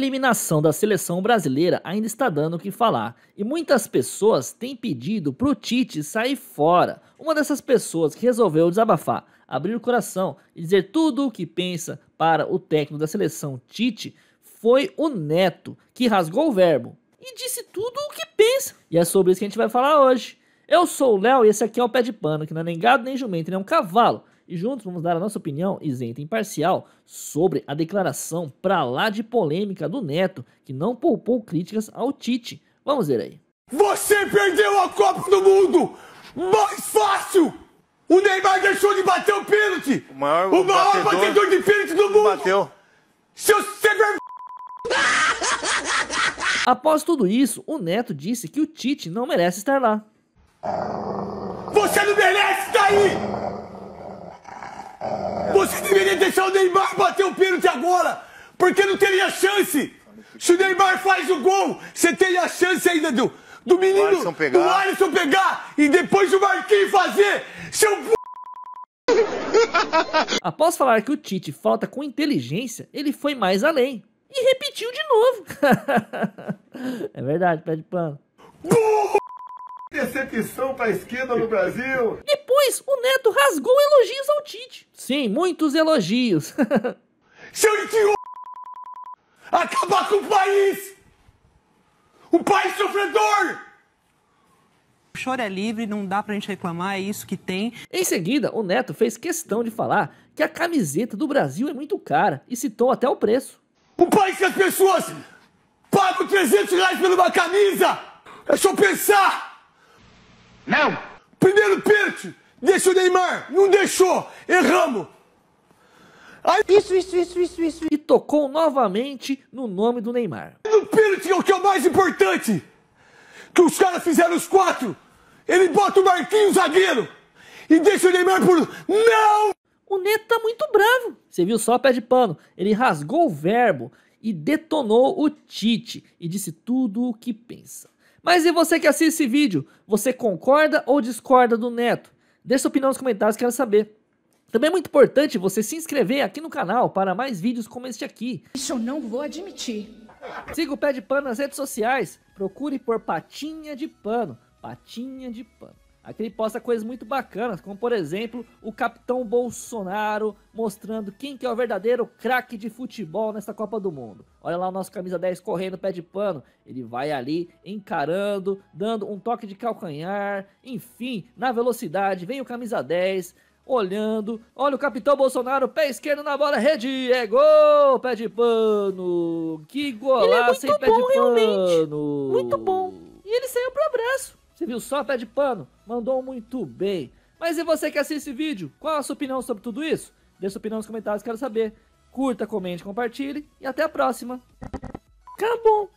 eliminação da seleção brasileira ainda está dando o que falar e muitas pessoas têm pedido para o Tite sair fora. Uma dessas pessoas que resolveu desabafar, abrir o coração e dizer tudo o que pensa para o técnico da seleção Tite foi o Neto, que rasgou o verbo e disse tudo o que pensa. E é sobre isso que a gente vai falar hoje. Eu sou o Léo e esse aqui é o Pé de Pano, que não é nem gado nem jumento, nem é um cavalo e juntos vamos dar a nossa opinião isenta e imparcial sobre a declaração pra lá de polêmica do Neto, que não poupou críticas ao Tite. Vamos ver aí. Você perdeu a Copa do Mundo! Mais fácil! O Neymar deixou de bater o pênalti! O maior, o maior batedor, batedor, de pênalti do mundo! Bateu! Seu segredo! É Após tudo isso, o Neto disse que o Tite não merece estar lá. Você não merece estar aí! Você deveria deixar o Neymar bater o pênalti agora, porque não teria chance. Se o Neymar faz o gol, você teria a chance ainda do, do menino, pegar. do Alisson pegar e depois o Marquinhos fazer. Seu p... Após falar que o Tite falta com inteligência, ele foi mais além e repetiu de novo. é verdade, pé de pano. Burro! Decepção para a esquerda no Brasil. Depois, o Neto rasgou elogios ao Tite. Sim, muitos elogios. Seu idiota! Acabar com o país! O país sofredor! O choro é livre, não dá pra gente reclamar, é isso que tem. Em seguida, o Neto fez questão de falar que a camiseta do Brasil é muito cara e citou até o preço. O país que as pessoas pagam 300 reais por uma camisa! É só pensar! Não! Primeiro pênalti! Deixa o Neymar! Não deixou! Erramos! Aí... Isso, isso, isso, isso, isso. E tocou novamente no nome do Neymar. O pênalti é o que é o mais importante! Que os caras fizeram os quatro! Ele bota o Marquinhos zagueiro! E deixa o Neymar por. Não! O Neto tá muito bravo. Você viu só pé de pano. Ele rasgou o verbo e detonou o Tite e disse tudo o que pensa. Mas e você que assiste esse vídeo? Você concorda ou discorda do Neto? Deixe sua opinião nos comentários, quero saber. Também é muito importante você se inscrever aqui no canal para mais vídeos como este aqui. Isso eu não vou admitir. Siga o Pé de Pano nas redes sociais. Procure por Patinha de Pano. Patinha de Pano. Aqui ele posta coisas muito bacanas, como por exemplo o capitão Bolsonaro mostrando quem que é o verdadeiro craque de futebol nessa Copa do Mundo. Olha lá o nosso camisa 10 correndo pé de pano, ele vai ali encarando, dando um toque de calcanhar, enfim, na velocidade, vem o camisa 10 olhando, olha o capitão Bolsonaro, pé esquerdo na bola, rede, é gol, pé de pano. Que é golaço, é hein, pé bom, de pano. Realmente. Muito bom. E ele saiu pro abraço. Você viu só, pé de pano? Mandou muito bem. Mas e você que assiste esse vídeo? Qual a sua opinião sobre tudo isso? Deixa sua opinião nos comentários, quero saber. Curta, comente, compartilhe e até a próxima. Acabou!